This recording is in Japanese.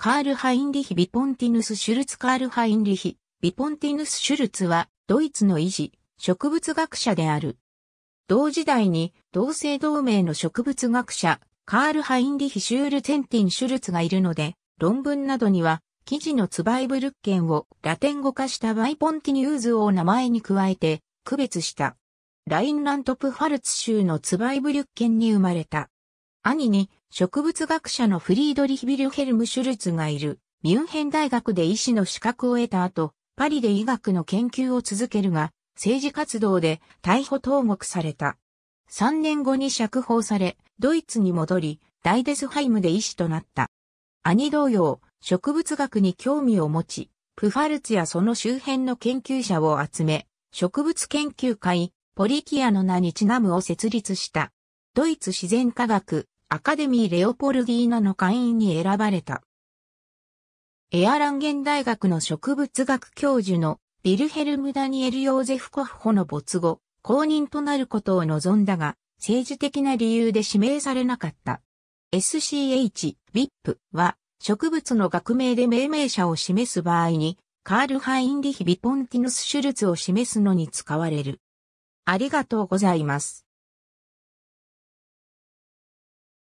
カール・ハインリヒ・ビポンティヌス・シュルツ・カール・ハインリヒ・ビポンティヌス・シュルツは、ドイツの維持、植物学者である。同時代に、同姓同名の植物学者、カール・ハインリヒ・シュール・テンティン・シュルツがいるので、論文などには、記事のツバイブルッケンをラテン語化したバイポンティニューズを名前に加えて区別した。ラインラントプファルツ州のツバイブルッケンに生まれた。兄に植物学者のフリードリヒ・ビルヘルム・シュルツがいる、ミュンヘン大学で医師の資格を得た後、パリで医学の研究を続けるが、政治活動で逮捕投獄された。3年後に釈放され、ドイツに戻り、ダイデスハイムで医師となった。兄同様、植物学に興味を持ち、プファルツやその周辺の研究者を集め、植物研究会、ポリキアの名にちなむを設立した。ドイツ自然科学アカデミー・レオポルディーナの会員に選ばれた。エアランゲン大学の植物学教授のビルヘルム・ダニエル・ヨーゼフ・コッホの没後、公認となることを望んだが、政治的な理由で指名されなかった。SCH、VIP は植物の学名で命名者を示す場合に、カール・ハインリヒ・ビポンティヌス・シュルツを示すのに使われる。ありがとうございます。